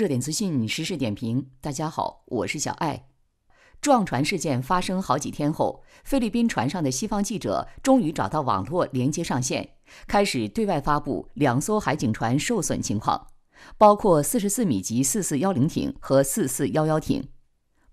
热点资讯、时事点评，大家好，我是小艾。撞船事件发生好几天后，菲律宾船上的西方记者终于找到网络连接上线，开始对外发布两艘海警船受损情况，包括44米级4410艇和4411艇。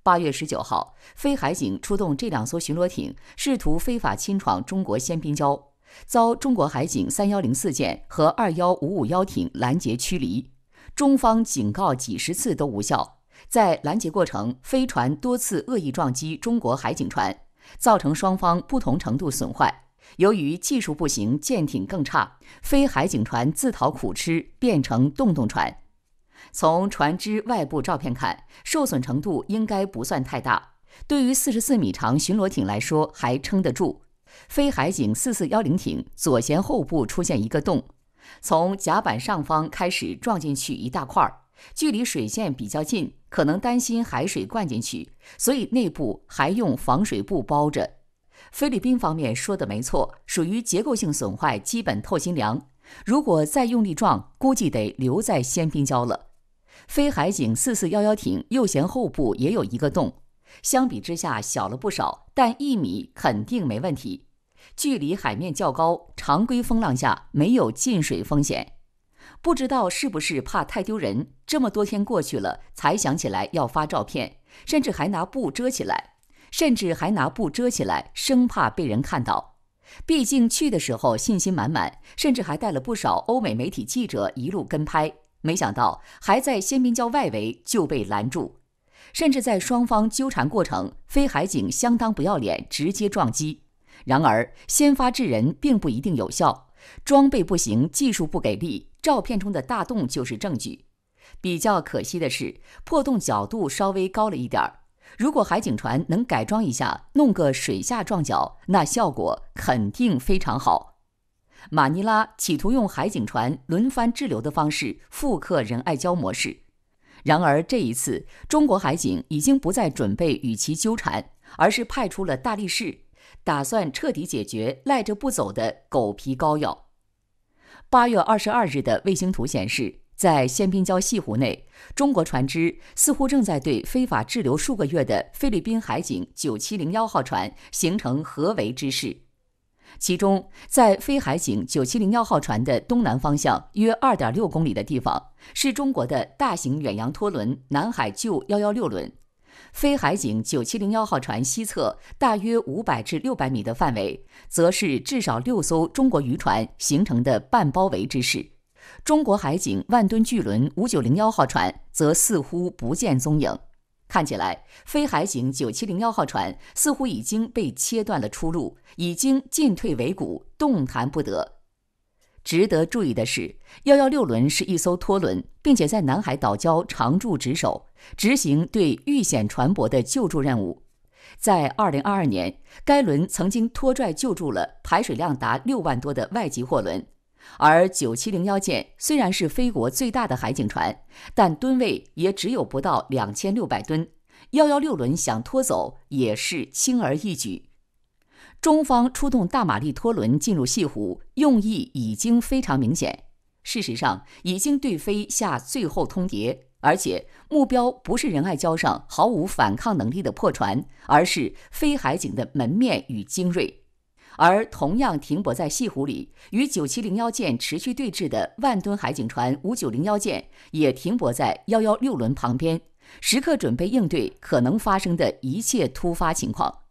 8月19号，菲海警出动这两艘巡逻艇，试图非法侵闯中国仙平礁，遭中国海警3104舰和21551艇拦截驱离。中方警告几十次都无效，在拦截过程，飞船多次恶意撞击中国海警船，造成双方不同程度损坏。由于技术不行，舰艇更差，非海警船自讨苦吃，变成洞洞船。从船只外部照片看，受损程度应该不算太大，对于四十四米长巡逻艇来说还撑得住。非海警四四幺零艇左舷后部出现一个洞。从甲板上方开始撞进去一大块，距离水线比较近，可能担心海水灌进去，所以内部还用防水布包着。菲律宾方面说的没错，属于结构性损坏，基本透心凉。如果再用力撞，估计得留在鲜冰礁了。菲海警四四幺幺艇右舷后部也有一个洞，相比之下小了不少，但一米肯定没问题。距离海面较高，常规风浪下没有进水风险。不知道是不是怕太丢人，这么多天过去了才想起来要发照片，甚至还拿布遮起来，甚至还拿布遮起来，生怕被人看到。毕竟去的时候信心满满，甚至还带了不少欧美媒体记者一路跟拍，没想到还在仙滨礁外围就被拦住，甚至在双方纠缠过程，非海警相当不要脸，直接撞击。然而，先发制人并不一定有效。装备不行，技术不给力，照片中的大洞就是证据。比较可惜的是，破洞角度稍微高了一点儿。如果海警船能改装一下，弄个水下撞角，那效果肯定非常好。马尼拉企图用海警船轮番滞留的方式复刻仁爱礁模式，然而这一次，中国海警已经不再准备与其纠缠，而是派出了大力士。打算彻底解决赖着不走的狗皮膏药。八月二十二日的卫星图显示，在仙滨礁西湖内，中国船只似乎正在对非法滞留数个月的菲律宾海警9701号船形成合围之势。其中，在菲海警9701号船的东南方向约二点六公里的地方，是中国的大型远洋拖轮南海救116轮。菲海警9701号船西侧大约五百至六百米的范围，则是至少六艘中国渔船形成的半包围之势。中国海警万吨巨轮5901号船则似乎不见踪影。看起来，菲海警9701号船似乎已经被切断了出路，已经进退维谷，动弹不得。值得注意的是，116轮是一艘拖轮，并且在南海岛礁常驻值守。执行对遇险船舶的救助任务，在二零二二年，该轮曾经拖拽救助了排水量达六万多的外籍货轮。而九七零幺舰虽然是菲国最大的海警船，但吨位也只有不到两千六百吨，幺幺六轮想拖走也是轻而易举。中方出动大马力拖轮进入西湖，用意已经非常明显。事实上，已经对菲下最后通牒。而且目标不是仁爱礁上毫无反抗能力的破船，而是非海警的门面与精锐。而同样停泊在西湖里，与9701舰持续对峙的万吨海警船5901舰，也停泊在116轮旁边，时刻准备应对可能发生的一切突发情况。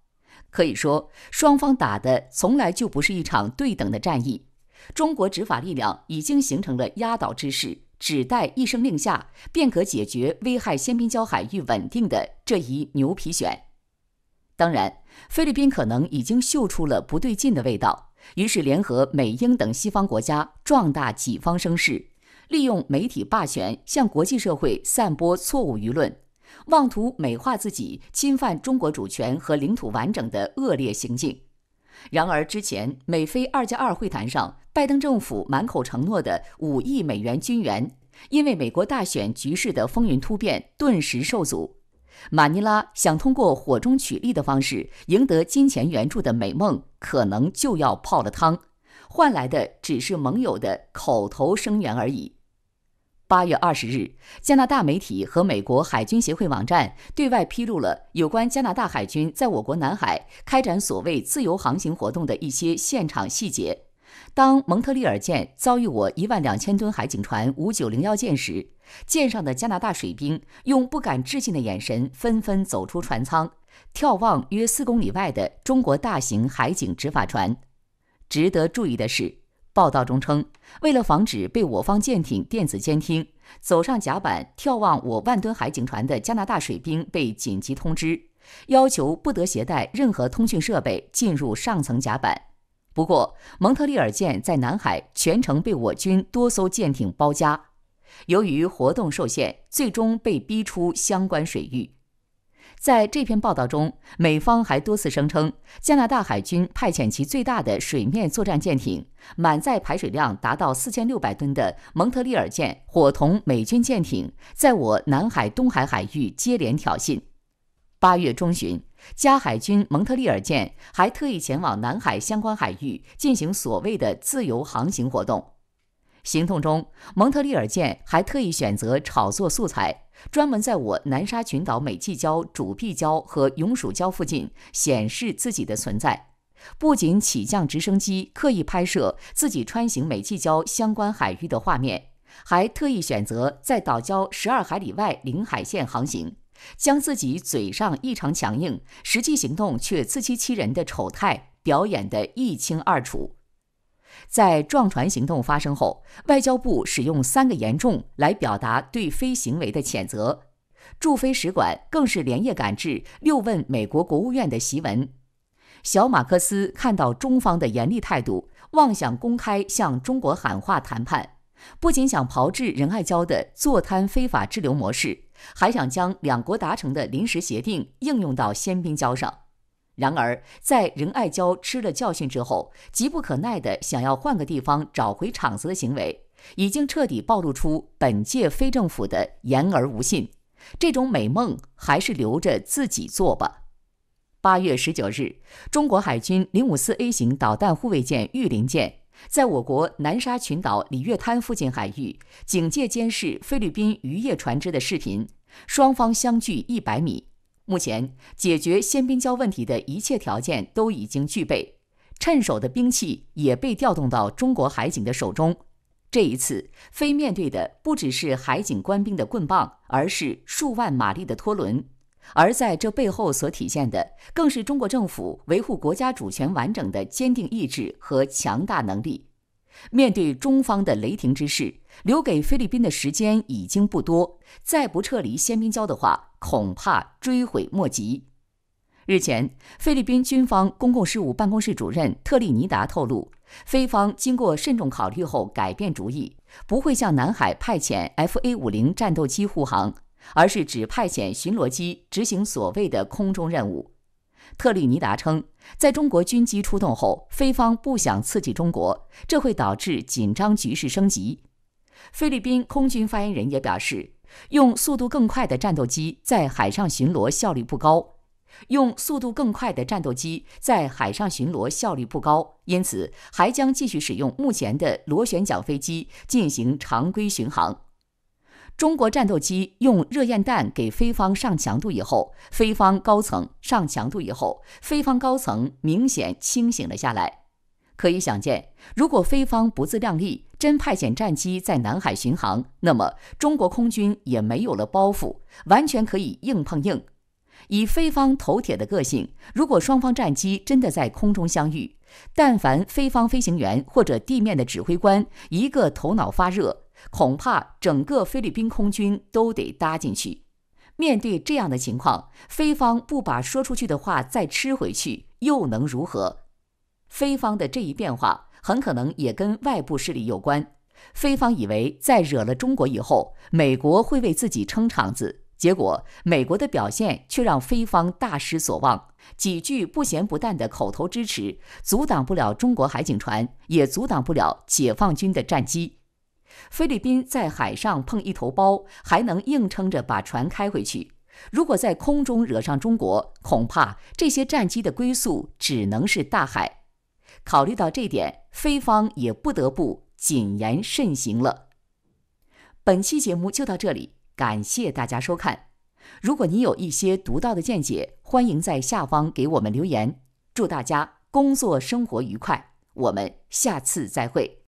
可以说，双方打的从来就不是一场对等的战役。中国执法力量已经形成了压倒之势。只待一声令下，便可解决危害仙滨礁海域稳定的这一牛皮癣。当然，菲律宾可能已经嗅出了不对劲的味道，于是联合美英等西方国家，壮大己方声势，利用媒体霸权向国际社会散播错误舆论，妄图美化自己侵犯中国主权和领土完整的恶劣行径。然而，之前美菲二加二会谈上，拜登政府满口承诺的五亿美元军援，因为美国大选局势的风云突变，顿时受阻。马尼拉想通过火中取栗的方式赢得金钱援助的美梦，可能就要泡了汤，换来的只是盟友的口头声援而已。八月二十日，加拿大媒体和美国海军协会网站对外披露了有关加拿大海军在我国南海开展所谓“自由航行”活动的一些现场细节。当蒙特利尔舰遭遇我一万两千吨海警船五九零幺舰时，舰上的加拿大水兵用不敢置信的眼神纷纷走出船舱，眺望约四公里外的中国大型海警执法船。值得注意的是。报道中称，为了防止被我方舰艇电子监听，走上甲板眺望我万吨海警船的加拿大水兵被紧急通知，要求不得携带任何通讯设备进入上层甲板。不过，蒙特利尔舰在南海全程被我军多艘舰艇包夹，由于活动受限，最终被逼出相关水域。在这篇报道中，美方还多次声称，加拿大海军派遣其最大的水面作战舰艇，满载排水量达到四千六百吨的蒙特利尔舰，伙同美军舰艇，在我南海、东海海域接连挑衅。八月中旬，加海军蒙特利尔舰还特意前往南海相关海域进行所谓的自由航行活动。行动中，蒙特利尔舰还特意选择炒作素材。专门在我南沙群岛美济礁主壁礁和永暑礁附近显示自己的存在，不仅起降直升机刻意拍摄自己穿行美济礁相关海域的画面，还特意选择在岛礁十二海里外领海线航行，将自己嘴上异常强硬，实际行动却自欺欺人的丑态表演得一清二楚。在撞船行动发生后，外交部使用三个“严重”来表达对非行为的谴责，驻菲使馆更是连夜赶制六问美国国务院的檄文。小马克思看到中方的严厉态度，妄想公开向中国喊话谈判，不仅想炮制仁爱礁的坐滩非法滞留模式，还想将两国达成的临时协定应用到仙宾礁上。然而，在任爱娇吃了教训之后，急不可耐地想要换个地方找回场子的行为，已经彻底暴露出本届非政府的言而无信。这种美梦还是留着自己做吧。八月十九日，中国海军零五四 A 型导弹护卫舰“玉林舰”在我国南沙群岛里月滩附近海域警戒监视菲律宾渔业船只的视频，双方相距一百米。目前，解决鲜冰礁问题的一切条件都已经具备，趁手的兵器也被调动到中国海警的手中。这一次，非面对的不只是海警官兵的棍棒，而是数万马力的拖轮。而在这背后所体现的，更是中国政府维护国家主权完整的坚定意志和强大能力。面对中方的雷霆之势，留给菲律宾的时间已经不多。再不撤离仙宾礁的话，恐怕追悔莫及。日前，菲律宾军方公共事务办公室主任特立尼达透露，菲方经过慎重考虑后改变主意，不会向南海派遣 F A 五零战斗机护航，而是只派遣巡逻机执行所谓的空中任务。特立尼达称，在中国军机出动后，菲方不想刺激中国，这会导致紧张局势升级。菲律宾空军发言人也表示，用速度更快的战斗机在海上巡逻效率不高，用速度更快的战斗机在海上巡逻效率不高，因此还将继续使用目前的螺旋桨飞机进行常规巡航。中国战斗机用热焰弹给菲方上强度以后，菲方高层上强度以后，菲方高层明显清醒了下来。可以想见，如果菲方不自量力，真派遣战机在南海巡航，那么中国空军也没有了包袱，完全可以硬碰硬。以菲方头铁的个性，如果双方战机真的在空中相遇，但凡菲方飞行员或者地面的指挥官一个头脑发热。恐怕整个菲律宾空军都得搭进去。面对这样的情况，菲方不把说出去的话再吃回去，又能如何？菲方的这一变化，很可能也跟外部势力有关。菲方以为在惹了中国以后，美国会为自己撑场子，结果美国的表现却让菲方大失所望。几句不咸不淡的口头支持，阻挡不了中国海警船，也阻挡不了解放军的战机。菲律宾在海上碰一头包，还能硬撑着把船开回去。如果在空中惹上中国，恐怕这些战机的归宿只能是大海。考虑到这点，菲方也不得不谨言慎行了。本期节目就到这里，感谢大家收看。如果你有一些独到的见解，欢迎在下方给我们留言。祝大家工作生活愉快，我们下次再会。